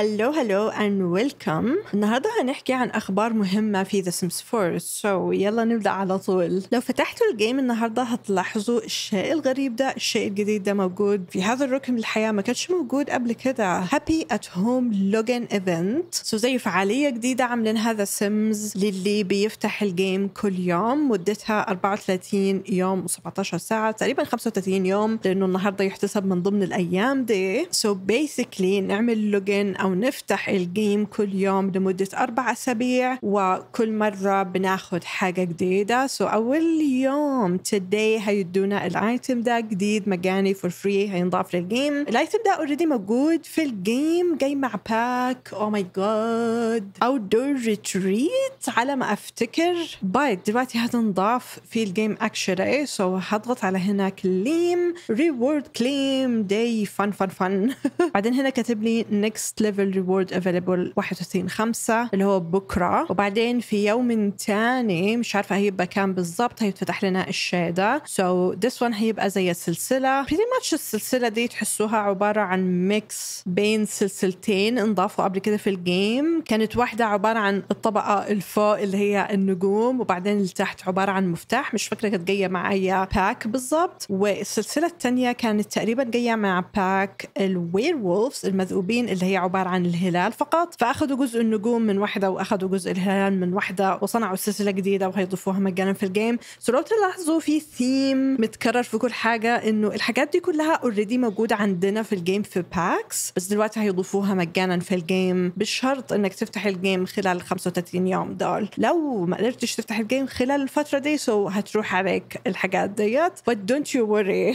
هلو هلو اند ويلكم النهارده هنحكي عن اخبار مهمه في ذا سيمز 4 سو so, يلا نبدا على طول لو فتحتوا الجيم النهارده هتلاحظوا الشيء الغريب ده الشيء الجديد ده موجود في هذا الركن من الحياه ما كانش موجود قبل كده هابي ات هوم لوجن ايفنت سو زي فعاليه جديده عاملينها ذا سيمز للي بيفتح الجيم كل يوم مدتها 34 يوم و17 ساعه تقريبا 35 يوم لانه النهارده يحتسب من ضمن الايام دي سو so basically نعمل لوجن او أو نفتح الجيم كل يوم لمدة أربع أسابيع وكل مرة بناخد حاجة جديدة سو so أول يوم تداي هيدونا الايتم ده جديد مجاني فور فري هينضاف للجيم الايتم ده اوريدي موجود في الجيم جاي مع باك او ماي جاد او دور ريتريت على ما افتكر بايت دلوقتي هتنضاف في الجيم إيه سو so هضغط على هنا كليم ريورد كليم داي فن فن فن بعدين هنا كاتب لي نيكست ليفل ليفل ريورد افيلبل 31 5 اللي هو بكره وبعدين في يوم تاني مش عارفه هيبقى كام بالضبط هيتفتح لنا الشاده سو ذس وان هيبقى زي السلسله بريتي ماتش السلسله دي تحسوها عباره عن ميكس بين سلسلتين انضافوا قبل كده في الجيم كانت واحده عباره عن الطبقه الفوق اللي هي النجوم وبعدين اللي تحت عباره عن مفتاح مش فاكره كانت جايه مع اي باك بالضبط والسلسله الثانيه كانت تقريبا جايه مع باك الوير وولفز المذؤوبين اللي هي عباره عبارة عن الهلال فقط فأخذوا جزء النجوم من واحدة وأخذوا جزء الهلال من واحدة وصنعوا سلسلة جديدة وهيضيفوها مجانا في الجيم سو لو تلاحظوا في ثيم متكرر في كل حاجة إنه الحاجات دي كلها اوريدي موجودة عندنا في الجيم في باكس بس دلوقتي هيضيفوها مجانا في الجيم بشرط إنك تفتح الجيم خلال 35 يوم دول لو ما قدرتش تفتح الجيم خلال الفترة دي سو هتروح عليك الحاجات ديت but don't you worry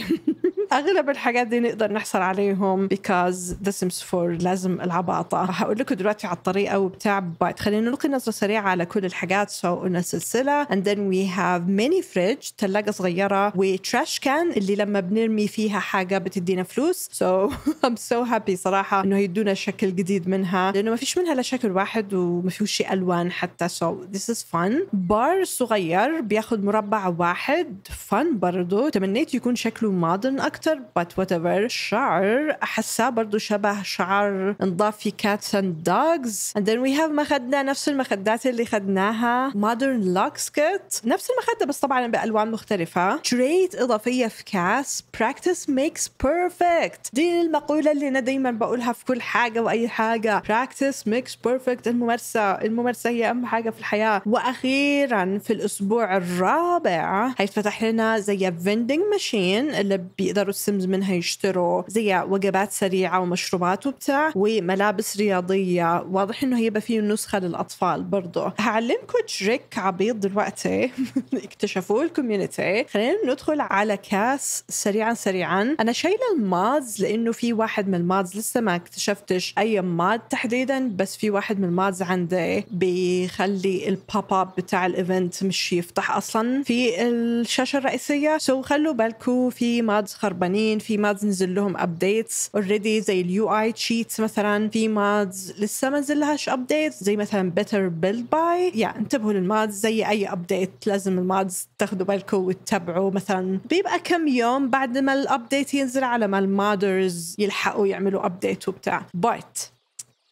أغلب الحاجات دي نقدر نحصل عليهم because The Sims 4 لازم ألعب عباطة هقول لكم دلوقتي على الطريقة وبتاع بايت خلينا نلقي نظرة سريعة على كل الحاجات سو so, قلنا سلسلة and then we have mini fridge ثلاجة صغيرة وتراش كان اللي لما بنرمي فيها حاجة بتدينا فلوس so I'm so happy صراحة انه يدونا شكل جديد منها لانه ما فيش منها لا شكل واحد وما فيهوش الوان حتى so this is fun بار صغير بياخد مربع واحد fun برضه تمنيت يكون شكله مودرن اكتر but whatever شعر احسه برضه شبه شعر انضاف الله في cats and dogs and then we have مخدة نفس المخدات اللي خدناها modern lux kit نفس المخدة بس طبعا بألوان مختلفة trait إضافية في cats practice makes perfect دي المقولة اللي أنا دايما بقولها في كل حاجة وأي حاجة practice makes perfect الممارسة الممارسة هي أهم حاجة في الحياة وأخيرا في الأسبوع الرابع هيتفتح لنا زي vending machine اللي بيقدروا السمز منها يشتروا زي وجبات سريعة ومشروبات وبتاع ومن ملابس رياضية واضح إنه هيبقى فيه نسخة للأطفال برضه هعلمكم تريك عبيط دلوقتي اكتشفوه الكوميونتي خلينا ندخل على كاس سريعا سريعا أنا شايلة المادز لأنه في واحد من المادز لسه ما اكتشفتش أي ماد تحديدا بس في واحد من المادز عندي بيخلي البوب اب بتاع الايفنت مش يفتح اصلا في الشاشه الرئيسيه سو so خلوا بالكم في مادز خربانين في مادز نزل لهم ابديتس اوريدي زي اليو اي تشيتس مثلا في مادز لسه ما نزلهاش ابديت زي مثلا بيتر بيلد باي يا انتبهوا للمادز زي اي ابديت لازم المادز تاخذوا بالكم وتتبعوا مثلا بيبقى كم يوم بعد ما الابديت ينزل على ما المادرز يلحقوا يعملوا ابديت وبتاع بارت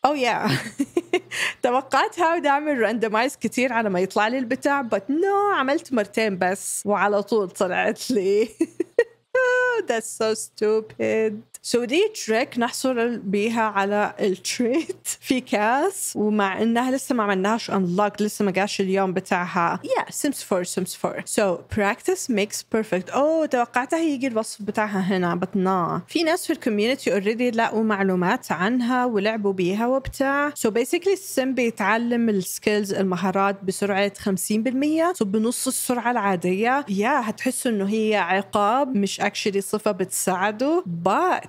او يا توقعت هاود اعمل راندمايز كثير على ما يطلع لي البتاع بس نو عملت مرتين بس وعلى طول طلعت لي oh، That's so stupid سو دي تريك نحصل بيها على التريت في كاس ومع انها لسه ما عملناهاش انلوك لسه ما جاش اليوم بتاعها يا سيمس 4 سيمس 4 سو براكتس ميكس بيرفكت اوه توقعتها يجي الوصف بتاعها هنا بطنا في ناس في الكوميونتي اوريدي لقوا معلومات عنها ولعبوا بيها وبتاع سو بيسكلي السم بيتعلم السكيلز المهارات بسرعه 50% سو بنص السرعه العاديه يا هتحسوا انه هي عقاب مش اكشلي صفه بتساعده but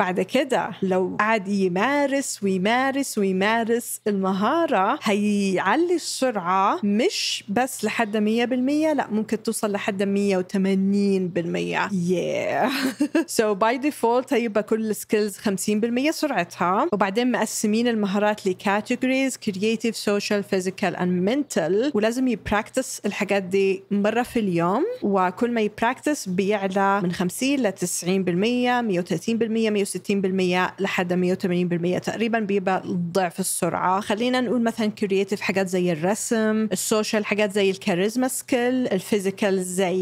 بعد كده لو قعد يمارس ويمارس ويمارس المهارة هيعلي السرعة مش بس لحد 100% لا ممكن توصل لحد 180% yeah so by default هيبقى كل السكيلز 50% سرعتها وبعدين مقسمين المهارات لكاتيجوريز كرييتيف سوشيال فيزيكال اند منتال ولازم يبراكتس الحاجات دي مرة في اليوم وكل ما يبراكتس بيعلى من 50 ل 90% 130% 100 160% لحد 180% تقريبا بيبقى ضعف السرعه خلينا نقول مثلا كرييتيف حاجات زي الرسم السوشيال حاجات زي الكاريزما سكيل الفيزيكال زي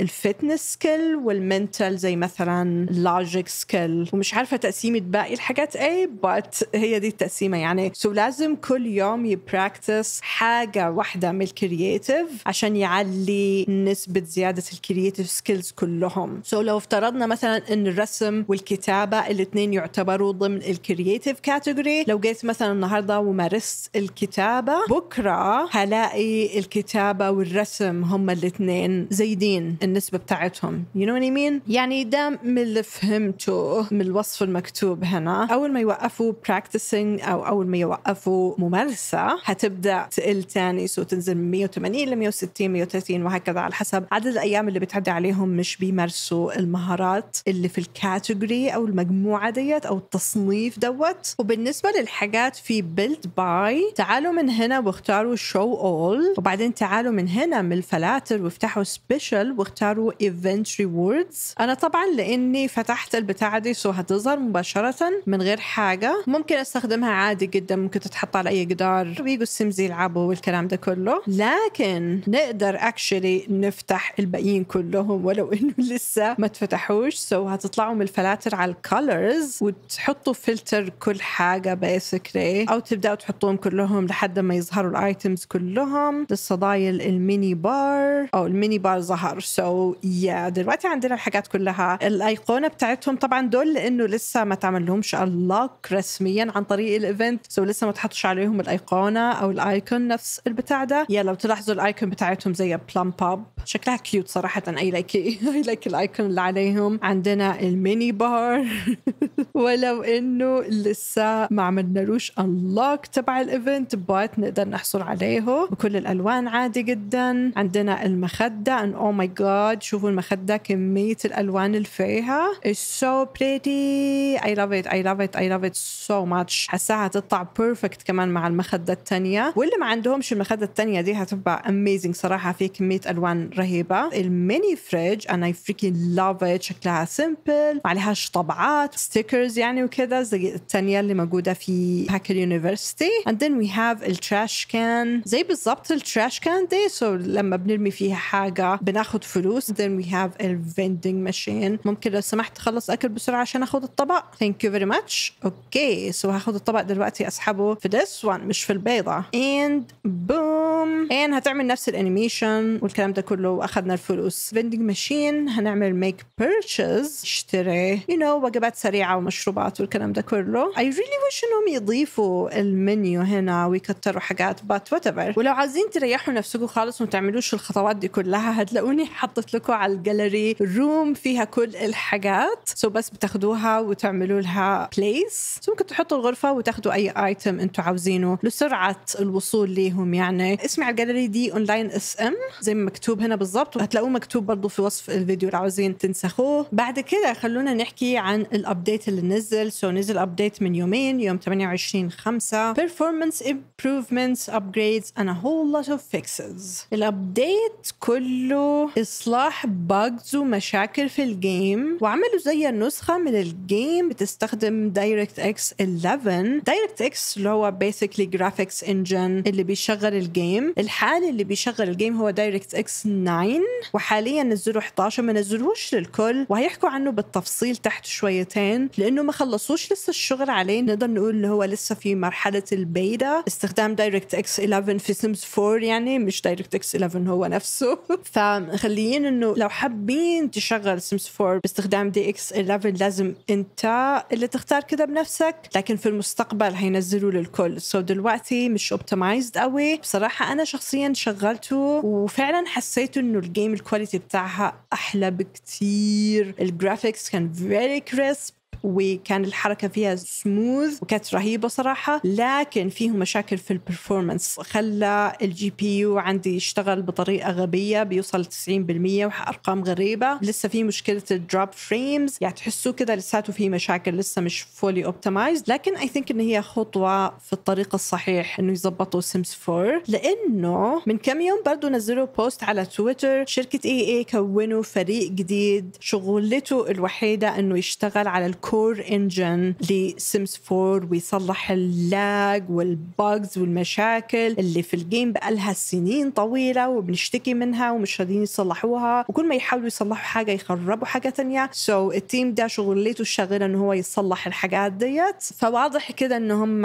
الفتنس سكيل والمنتال زي مثلا اللوجيك سكيل ومش عارفه تقسيمه باقي الحاجات ايه بس هي دي التقسيمه يعني سو so لازم كل يوم يبراكتس حاجه واحده من الكرييتيف عشان يعلي نسبه زياده الكرييتيف سكيلز كلهم سو so لو افترضنا مثلا ان الرسم والكتاب الكتابه الاثنين يعتبروا ضمن الكرييتيف كاتيجوري لو جيت مثلا النهارده ومارست الكتابه بكره هلاقي الكتابه والرسم هم الاثنين زايدين النسبه بتاعتهم يو نو مين يعني ده من اللي فهمته من الوصف المكتوب هنا اول ما يوقفوا براكتسنج او اول ما يوقفوا ممارسه هتبدا تقل تاني سو تنزل من 180 ل 160 130 وهكذا على حسب عدد الايام اللي بتعدي عليهم مش بيمارسوا المهارات اللي في الكاتيجوري او المجموعه ديت او التصنيف دوت وبالنسبه للحاجات في بيلد باي تعالوا من هنا واختاروا شو اول وبعدين تعالوا من هنا من الفلاتر وافتحوا سبيشال واختاروا ايفنت ريوردز انا طبعا لاني فتحت البتاعه دي سو هتظهر مباشره من غير حاجه ممكن استخدمها عادي جدا ممكن تتحط على اي جدار ويجوا السيمز يلعبوا والكلام ده كله لكن نقدر اكشلي نفتح الباقيين كلهم ولو انه لسه ما اتفتحوش سو هتطلعوا من الفلاتر على كولرز وتحطوا فلتر كل حاجه بيسكلي او تبداوا تحطوهم كلهم لحد ما يظهروا الايتمز كلهم للصدايل الميني بار او الميني بار ظهر سو so, يا yeah. دلوقتي عندنا الحاجات كلها الايقونه بتاعتهم طبعا دول لانه لسه ما تعمل لهمش انلوك رسميا عن طريق الايفنت سو so, لسه ما تحطش عليهم الايقونه او الايكون نفس البتاع ده يا yeah, لو تلاحظوا الايكون بتاعتهم زي بلام باب شكلها كيوت صراحه اي لايك اي لايك الايكون اللي عليهم عندنا الميني بار ولو انه لسه ما عملنالوش انلوك تبع الايفنت بات نقدر نحصل عليه بكل الالوان عادي جدا عندنا المخده ان او ماي جاد شوفوا المخده كميه الالوان اللي فيها اتس سو بريتي اي لاف ات اي لاف ات اي لاف ات سو ماتش حساها هتطلع بيرفكت كمان مع المخده الثانيه واللي ما عندهمش المخده الثانيه دي هتبقى اميزنج صراحه في كميه الوان رهيبه الميني فريج انا فريكي لاف ات شكلها سمبل ما عليهاش طبعه ساعات ستيكرز يعني وكذا زي الثانيه اللي موجوده في هاكر يونيفرستي اند ذن وي هاف التراش كان زي بالضبط التراش كان دي سو so لما بنرمي فيها حاجه بناخد فلوس ذن وي هاف الفندنج ماشين ممكن لو سمحت تخلص اكل بسرعه عشان اخد الطبق ثانك يو فيري ماتش اوكي سو هاخد الطبق دلوقتي اسحبه في ذس وان مش في البيضه اند بوم ان هتعمل نفس الانيميشن والكلام ده كله واخدنا الفلوس فيندنج ماشين هنعمل ميك بيرشز اشتري يو نو وجبات سريعه ومشروبات والكلام ده كله اي ريلي wish انهم يضيفوا المنيو هنا ويكتروا حاجات بات وات ولو عايزين تريحوا نفسكم خالص وما تعملوش الخطوات دي كلها هتلاقوني حطت لكم على الجاليري روم فيها كل الحاجات سو so بس بتاخدوها وتعملوا لها بليس so ممكن تحطوا الغرفه وتاخدوا اي ايتم انتم عاوزينه لسرعه الوصول ليهم يعني اسمي على الجاليري دي اونلاين اس ام زي ما مكتوب هنا بالظبط وهتلاقوه مكتوب برضه في وصف الفيديو لو عاوزين تنسخوه بعد كده خلونا نحكي عن عن الابديت اللي نزل سو so, نزل ابديت من يومين يوم 28 5 performance improvements upgrades and a whole lot of fixes الابديت كله اصلاح باجز ومشاكل في الجيم وعملوا زي النسخه من الجيم بتستخدم دايركت اكس 11 دايركت اكس اللي هو بيسكلي جرافيكس انجن اللي بيشغل الجيم الحالي اللي بيشغل الجيم هو دايركت اكس 9 وحاليا نزلوا 11 ما نزلوش للكل وهيحكوا عنه بالتفصيل تحت شوي شويتين لانه ما خلصوش لسه الشغل عليه نقدر نقول اللي هو لسه في مرحله البيتا استخدام دايركت اكس 11 في سيمز 4 يعني مش دايركت اكس 11 هو نفسه فمخليين انه لو حابين تشغل سيمز 4 باستخدام دي اكس 11 لازم انت اللي تختار كده بنفسك لكن في المستقبل هينزلوا للكل سو so دلوقتي مش اوبتمايزد قوي بصراحه انا شخصيا شغلته وفعلا حسيت انه الجيم الكواليتي بتاعها احلى بكتير الجرافيكس كان فيري dress وكان الحركه فيها سموث وكانت رهيبه صراحه لكن فيه مشاكل في البرفورمانس خلى الجي بي يو عندي يشتغل بطريقه غبيه بيوصل 90% وارقام غريبه لسه في مشكله الدروب فريمز يعني تحسوا كذا لساته في مشاكل لسه مش فولي اوبتمايز لكن اي ثينك ان هي خطوه في الطريق الصحيح انه يظبطوا سيمز 4 لانه من كم يوم برضه نزلوا بوست على تويتر شركه اي اي كونوا فريق جديد شغلته الوحيده انه يشتغل على الكو كور انجن لسيمس 4 ويصلح اللاج والباجز والمشاكل اللي في الجيم بقالها سنين طويله وبنشتكي منها ومش راضيين يصلحوها وكل ما يحاولوا يصلحوا حاجه يخربوا حاجه تانية سو so, التيم ده شغلته الشاغله ان هو يصلح الحاجات ديت فواضح كده ان هم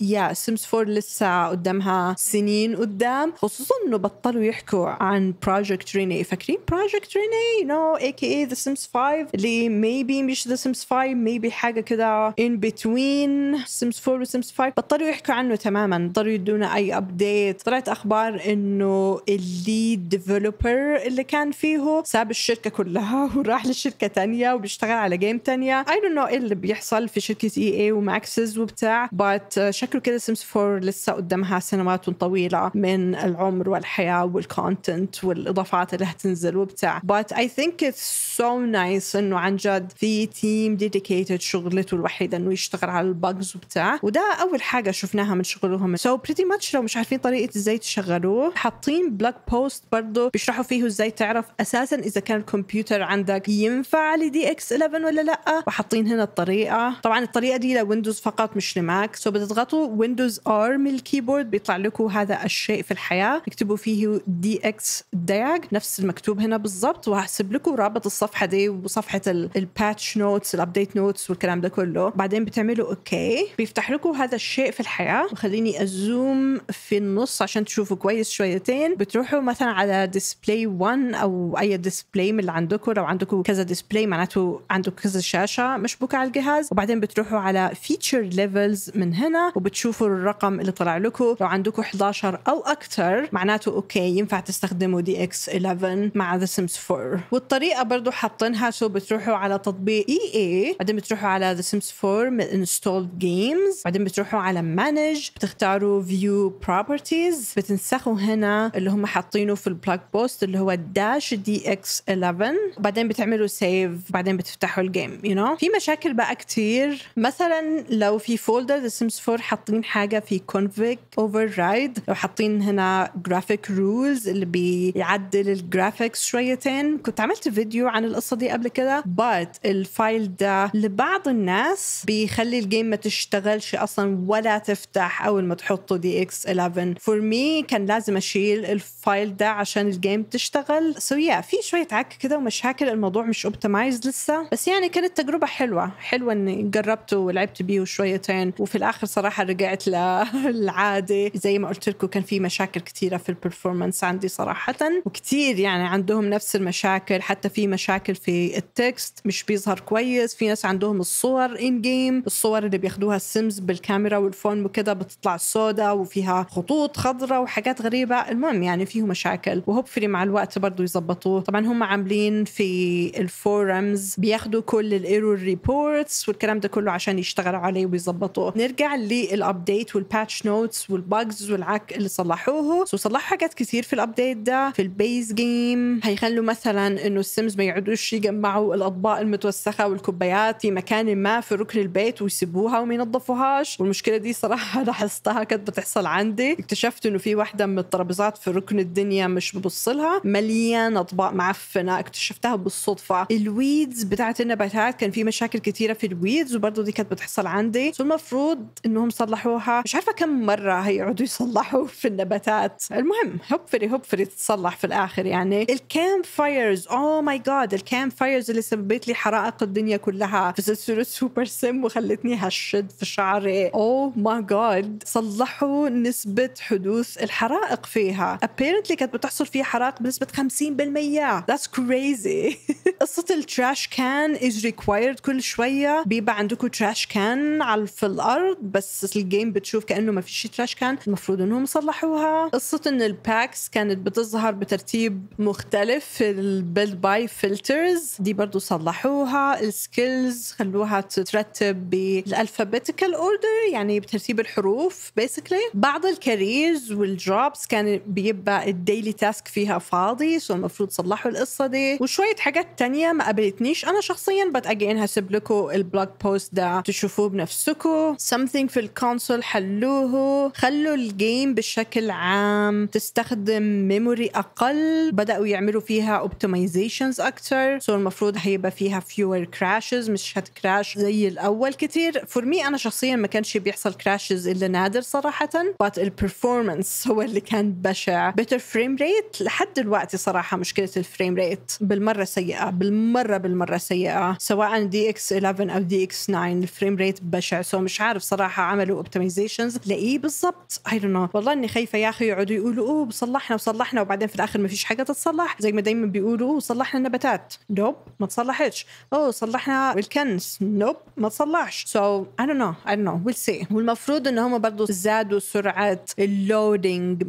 يا سيمس 4 لسه قدامها سنين قدام خصوصا انه بطلوا يحكوا عن بروجكت ريني فاكرين بروجكت ريني نو اي كي اي ذا سيمس 5 اللي ميبي مش ذا سيمس 5 ميبي حاجه كده ان بتوين سيمز 4 وسيمز 5 بطلوا يحكوا عنه تماما بطلوا يدونا اي ابديت طلعت اخبار انه الليد ديفلوبر اللي كان فيه ساب الشركه كلها وراح لشركه تانية وبيشتغل على جيم تانية اي don't نو ايه اللي بيحصل في شركه اي e اي وماكسز وبتاع بس شكله كده سيمز 4 لسه قدامها سنوات طويله من العمر والحياه والكونتنت والاضافات اللي هتنزل وبتاع بس اي ثينك اتس سو نايس انه عن جد في تيم ديديكيت ديديكيتد شغلته الوحيده انه يشتغل على البجز وبتاع وده اول حاجه شفناها من شغلهم سو بريتي ماتش لو مش عارفين طريقه ازاي تشغلوه حاطين بلاك بوست برضه بيشرحوا فيه ازاي تعرف اساسا اذا كان الكمبيوتر عندك ينفع لدي اكس 11 ولا لا وحاطين هنا الطريقه طبعا الطريقه دي لويندوز فقط مش لماك سو بتضغطوا ويندوز ار من الكيبورد بيطلع لكم هذا الشيء في الحياه اكتبوا فيه دي اكس داج نفس المكتوب هنا بالضبط وهحسب لكم رابط الصفحه دي وصفحه الباتش نوتس الابديت نوتس نوتس والكلام ده كله بعدين بتعملوا اوكي بيفتح لكم هذا الشيء في الحياه وخليني ازوم في النص عشان تشوفوا كويس شويتين بتروحوا مثلا على ديسبلاي 1 او اي ديسبلاي من اللي عندكم لو عندكم كذا ديسبلاي معناته عندكم كذا شاشه مشبوكه على الجهاز وبعدين بتروحوا على فيتشر ليفلز من هنا وبتشوفوا الرقم اللي طلع لكم لو عندكم 11 او اكثر معناته اوكي ينفع تستخدموا دي اكس 11 مع ذا سيمز 4 والطريقه برضه حاطينها سو بتروحوا على تطبيق اي e اي بعدين بتروحوا على The Sims 4 Installed Games بعدين بتروحوا على Manage بتختاروا View Properties بتنسخوا هنا اللي هم حاطينه في البلاك بوست اللي هو داش دي اكس 11 بعدين بتعملوا سيف بعدين بتفتحوا الجيم يو you know? في مشاكل بقى كتير مثلا لو في فولدر ذا سيمز 4 حاطين حاجه في كونفيك اوفر رايد لو حاطين هنا جرافيك رولز اللي بيعدل الجرافيكس شويتين كنت عملت فيديو عن القصه دي قبل كده بات الفايل ده لبعض الناس بيخلي الجيم ما تشتغلش اصلا ولا تفتح اول ما تحطه دي اكس 11 فور مي كان لازم اشيل الفايل ده عشان الجيم تشتغل سو so yeah, في شويه عك كده ومشاكل الموضوع مش اوبتمايز لسه بس يعني كانت تجربه حلوه حلوه اني جربته ولعبت بيه شويتين وفي الاخر صراحه رجعت للعادي زي ما قلت لكم كان في مشاكل كثيره في البرفورمانس عندي صراحه وكثير يعني عندهم نفس المشاكل حتى في مشاكل في التكست مش بيظهر كويس في ناس الناس عندهم الصور ان جيم الصور اللي بياخدوها السيمز بالكاميرا والفون وكده بتطلع سوداء وفيها خطوط خضراء وحاجات غريبه المهم يعني فيه مشاكل وهوبفلي مع الوقت برضه يظبطوه طبعا هم عاملين في الفورمز بياخدوا كل الايرور ريبورتس والكلام ده كله عشان يشتغلوا عليه ويظبطوه نرجع للابديت والباتش نوتس والباجز والعك اللي صلحوه وصلحوا حاجات كتير في الابديت ده في البيز جيم هيخلوا مثلا انه السيمز ما يقعدوش يجمعوا الاطباق المتوسخه والكوبايات في مكان ما في ركن البيت ويسيبوها وما ينظفوهاش والمشكله دي صراحه لاحظتها كانت بتحصل عندي اكتشفت انه في واحده من الترابيزات في ركن الدنيا مش ببص لها مليانه اطباق معفنه اكتشفتها بالصدفه الويدز بتاعت النباتات كان في مشاكل كثيره في الويدز وبرضه دي كانت بتحصل عندي المفروض انهم صلحوها مش عارفه كم مره هيقعدوا يصلحوا في النباتات المهم هوبفلي هوبفلي تتصلح في الاخر يعني الكام فايرز اوه ماي جاد الكام فايرز اللي سببت لي حرائق الدنيا كلها فزت صرت سوبر سم وخلتني هشد في شعري اوه ماي جاد صلحوا نسبه حدوث الحرائق فيها ابيرنتلي كانت بتحصل فيها حرائق بنسبه 50% that's crazy قصه التراش كان از ريكوايرد كل شويه بيبقى عندكم تراش كان على في الارض بس الجيم بتشوف كانه ما فيش تراش كان المفروض انهم صلحوها قصه ان الباكس كانت بتظهر بترتيب مختلف في البيلد باي فلترز دي برضه صلحوها السكيلز letters خلوها تترتب بالالفابيتيكال اوردر يعني بترتيب الحروف بيسكلي بعض الكاريرز والجوبز كان بيبقى الديلي تاسك فيها فاضي سو المفروض صلحوا القصه دي وشويه حاجات تانية ما قابلتنيش انا شخصيا بت اجين هسيب لكم البلوج بوست ده تشوفوه بنفسكم something في الكونسول حلوه خلوا الجيم بشكل عام تستخدم ميموري اقل بداوا يعملوا فيها اوبتمايزيشنز اكتر سو المفروض هيبقى فيها فيور كراشز مش مش كراش زي الاول كثير فور مي انا شخصيا ما كانش بيحصل كراشز الا نادر صراحه بس البرفورمانس هو اللي كان بشع بيتر فريم ريت لحد دلوقتي صراحه مشكله الفريم ريت بالمره سيئه بالمره بالمره سيئه سواء دي اكس 11 او دي اكس 9 الفريم ريت بشع سو مش عارف صراحه عملوا اوبتمايزيشنز لايه بالضبط اي دون نو والله اني خايفه يا اخي يقعدوا يقولوا اوه صلحنا وصلحنا وبعدين في الاخر ما فيش حاجه تتصلح زي ما دايما بيقولوا صلحنا النباتات دوب ما تصلحتش اوه صلحنا كنس نوب nope. ما تصلحش سو اي دونت نو اي دونت نو ويل سي والمفروض ان هم برضه زادوا سرعه اللودينج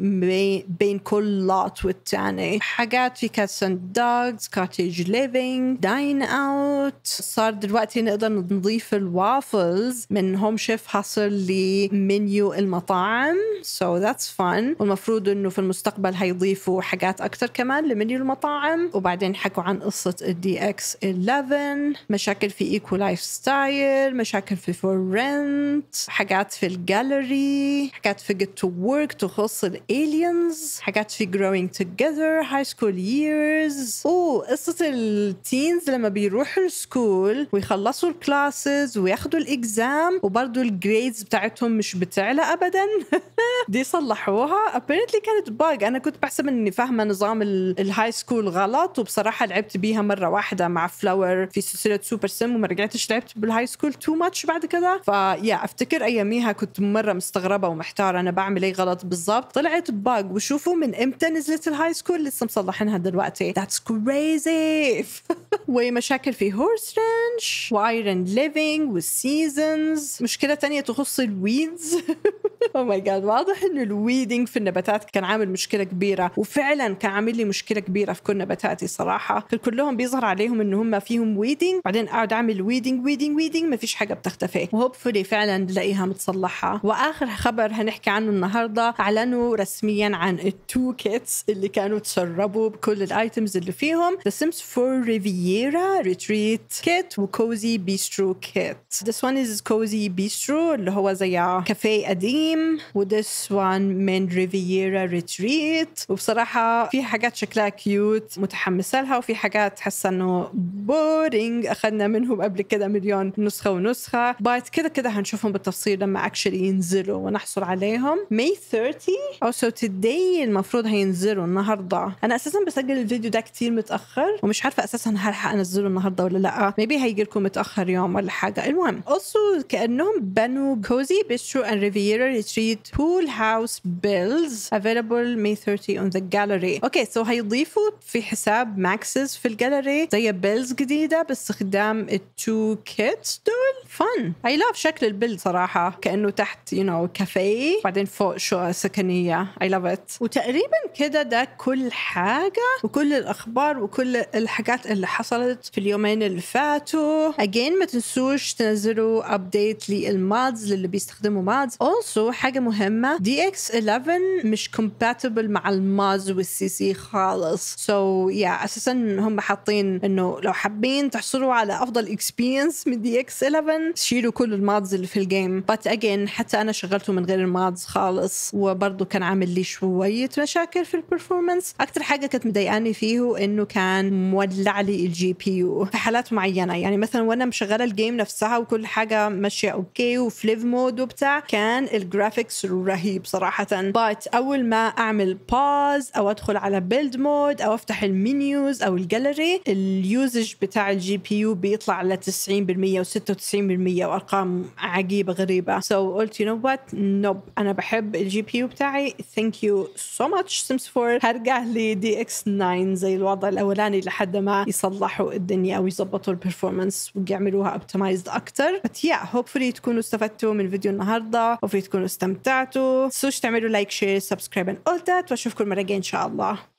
بين كل لوت والتاني حاجات في كاتس اند دوجز كوتيج ليفينج داين اوت صار دلوقتي نقدر نضيف الوافلز من هوم شيف حصل لمنيو المطاعم سو ذاتس فن والمفروض انه في المستقبل هيضيفوا حاجات اكثر كمان لمنيو المطاعم وبعدين حكوا عن قصه الدي اكس 11 مشاكل في ايكو لايف ستايل مشاكل في فور رنت حاجات في الجاليري حاجات في جيت تو ورك تخص الالينز حاجات في جروينج توجذر هاي سكول ييرز وقصه التينز لما بيروحوا السكول ويخلصوا الكلاسز وياخدوا الاكزام وبرضه الجريدز بتاعتهم مش بتعلى ابدا دي صلحوها ابيرنتلي كانت باج انا كنت بحسب اني فاهمه نظام الهاي سكول غلط وبصراحه لعبت بيها مره واحده مع فلاور في سلسله سوبر سم ما رجعتش لعبت بالهاي سكول تو ماتش بعد كذا فيا افتكر اياميها كنت مره مستغربه ومحتاره انا بعمل اي غلط بالضبط طلعت باج وشوفوا من امتى نزلت الهاي سكول لسه مصلحينها دلوقتي ذاتس كريزي ومشاكل في هورس رانش وايرن ليفينج والسيزونز مشكله تانية تخص الويدز او ماي جاد واضح انه الويدنج في النباتات كان عامل مشكله كبيره وفعلا كان عامل لي مشكله كبيره في كل نباتاتي صراحه كلهم بيظهر عليهم ان هم فيهم ويدنج بعدين اقعد بتعمل ويدنج ويدنج ويدنج ما فيش حاجه بتختفي وهوبفلي فعلا نلاقيها متصلحه واخر خبر هنحكي عنه النهارده اعلنوا رسميا عن التو كيتس اللي كانوا تسربوا بكل الايتمز اللي فيهم ذا سيمز فور ريفييرا ريتريت كيت وكوزي بيسترو كيت this one is cozy bistro اللي هو زي كافيه قديم و this one من ريفييرا ريتريت وبصراحة في حاجات شكلها كيوت متحمسة لها وفي حاجات حاسة انه بورينج اخذنا منه منهم قبل كده مليون نسخه ونسخه بايت كده كده هنشوفهم بالتفصيل لما اكشلي ينزلوا ونحصل عليهم ماي 30 او سو توداي المفروض هينزلوا النهارده انا اساسا بسجل الفيديو ده كتير متاخر ومش عارفه اساسا هل انزله النهارده ولا لا ميبي هيجي لكم متاخر يوم ولا حاجه المهم اوسو كانهم بنوا كوزي بيسترو اند ريفيرا ريتريت بول هاوس بيلز افيلبل May 30 on the gallery اوكي سو هيضيفوا في حساب ماكسز في الجاليري زي بيلز جديده باستخدام تو كيتس دول فن اي لاف شكل البيلد صراحه كانه تحت يو نو كافيه بعدين فوق شو سكنيه اي لاف ات وتقريبا كده ده كل حاجه وكل الاخبار وكل الحاجات اللي حصلت في اليومين اللي فاتوا اجين ما تنسوش تنزلوا ابديت للمادز للي بيستخدموا مادز اولسو حاجه مهمه دي اكس 11 مش كومباتبل مع الماز والسي سي خالص سو so, يا yeah, اساسا هم حاطين انه لو حابين تحصلوا على افضل اكسبيرينس من دي اكس 11 شيلوا كل المادز اللي في الجيم بات اجين حتى انا شغلته من غير المادز خالص وبرضه كان عامل لي شويه مشاكل في البرفورمانس اكثر حاجه كانت مضايقاني فيه انه كان مولع لي الجي بي يو في حالات معينه يعني مثلا وانا مشغله الجيم نفسها وكل حاجه ماشيه اوكي وفليف مود وبتاع كان الجرافيكس رهيب صراحه بات اول ما اعمل باز او ادخل على بيلد مود او افتح المنيوز او الجاليري اليوزج بتاع الجي بي يو بيطلع على 90% و96% وارقام عجيبه غريبه سو قلت يو نو وات نوب انا بحب الجي بي يو بتاعي ثانك يو سو ماتش سيمس 4 هرجع لي دي اكس 9 زي الوضع الاولاني لحد ما يصلحوا الدنيا او يظبطوا البرفورمانس ويعملوها اوبتمايزد اكثر بس يا هوبفلي تكونوا استفدتوا من فيديو النهارده وفي تكونوا استمتعتوا تنسوش تعملوا لايك شير سبسكرايب اند اول ذات واشوفكم المره الجايه ان شاء الله